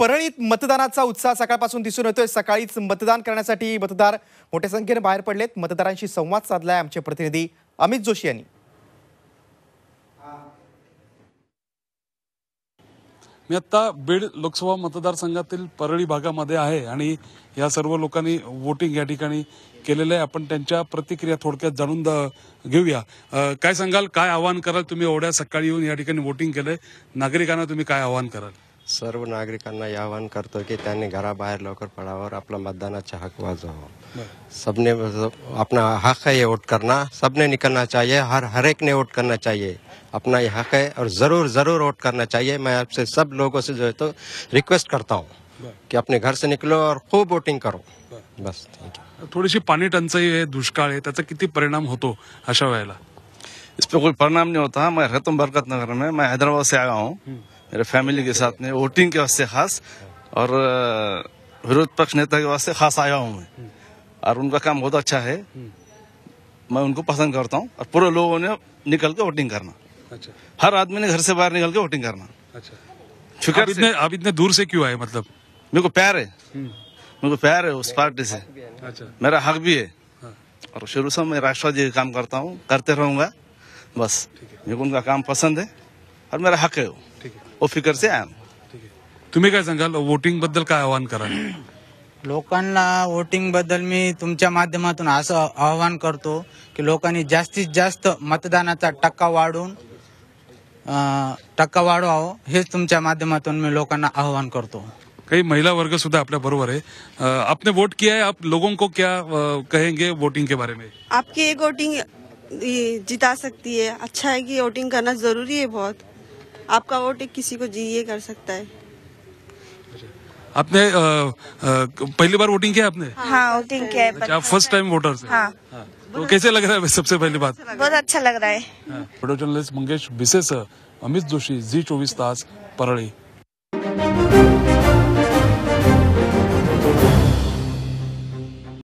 परळीत मतदानाचा उत्साह सकाळपासून दिसून येतोय सकाळीच मतदान करण्यासाठी मतदार मोठ्या संख्येने बाहेर पडलेत मतदारांशी संवाद साधलाय आमचे प्रतिनिधी अमित जोशी यांनी मी आत्ता बीड लोकसभा मतदारसंघातील परळी भागामध्ये आहे आणि या सर्व लोकांनी वोटिंग या ठिकाणी केलेलं आहे आपण त्यांच्या प्रतिक्रिया थोडक्यात जाणून घेऊया काय सांगाल काय आवाहन कराल तुम्ही एवढ्या सकाळी येऊन या ठिकाणी वोटिंग केलंय नागरिकांना तुम्ही काय आवाहन कराल सर्व नागरिकांना करते आवाहन करतो की त्यांनी घराबाहेर लवकर पडावं आपला मतदानाचा हक वाजवावा सबने अपना हक है ये वोट करना सबने निकलना चाहिए हर हर एक ने वोट करना चाहिए अपना ये हक है और ज़रूर ज़रूर वोट करना चाहिए मैं आपसे सब लोगों से जो है तो रिक्वेस्ट करता हूँ कि अपने घर से निकलो और खूब वोटिंग करो बस थैंक यू थोड़ी पानी टंकाई है दुष्का है त्याचा किती परिणाम होते अशा वेला इस पर कोई परिणाम नहीं होता मैं रतम बरकत नगर में मैं हैदराबाद से आया हूँ हम्म. मेरे फैमिली के साथ में वोटिंग के वास्ते खास और विरोध पक्ष नेता के वास्ते खास आया हूँ मैं और उनका काम बहुत अच्छा है मैं उनको पसंद करता हूँ और पूरे लोगों ने निकल के वोटिंग करना अच्छा हर आदमी ने घर से बाहर निकल के वोटिंग करना अच्छा आप इतने आप इतने दूर से क्यों आए मतलब मेरे को प्यार है हम्म। मेरे को प्यार है उस पार्टी से अच्छा मेरा हक भी है हाँ। और शुरू से मैं राष्ट्रवादी काम करता हूँ करते रहूंगा बस मेरे को उनका काम पसंद है और मेरा हक है वो ठीक है ओ फिकर से आया तुम्ही काय सांगाल वोटिंग बद्दल काय आवाहन कराल लोकांना वोटिंग बद्दल मी तुमच्या माध्यमातून असं आवाहन करतो जास्तीत जास्त मतदानाचा टक्का वाढून टक्का वाढवावं हेच तुमच्या माध्यमातून मी लोकांना आवाहन करतो कई महिला वर्ग सुधा अपने बरबर है अ, आपने वोट किया है आप लोगों को क्या कहेंगे वोटिंग के बारे में आपकी एक वोटिंग जिता सकती है अच्छा है कि वोटिंग करना जरूरी है बहुत आपका वोट किसी को जी ये कर सकता है आपने पहली बार वोटिंग किया आपने हाँ वोटिंग हाँ, किया है फर्स्ट टाइम वोटर हाँ। हाँ। तो कैसे लग रहा है सबसे पहली बात बहुत अच्छा लग रहा है फोटो हाँ। जर्नलिस्ट मंगेश विशेष अमित जोशी जी चौबीस तास परळी